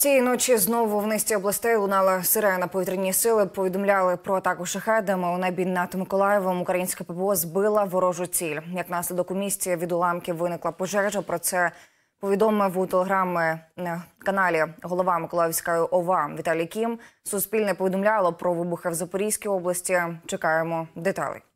Цієї ночі знову в низці областей лунала сирена. Повітряні сили повідомляли про атаку шахедами у небі над Миколаєвом. Українське ППО збила ворожу ціль. Як наслідок у місті від уламків виникла пожежа. Про це повідомив у телеграм-каналі е, голова Миколаївської ОВА Віталій Кім. Суспільне повідомляло про вибухи в Запорізькій області. Чекаємо деталей.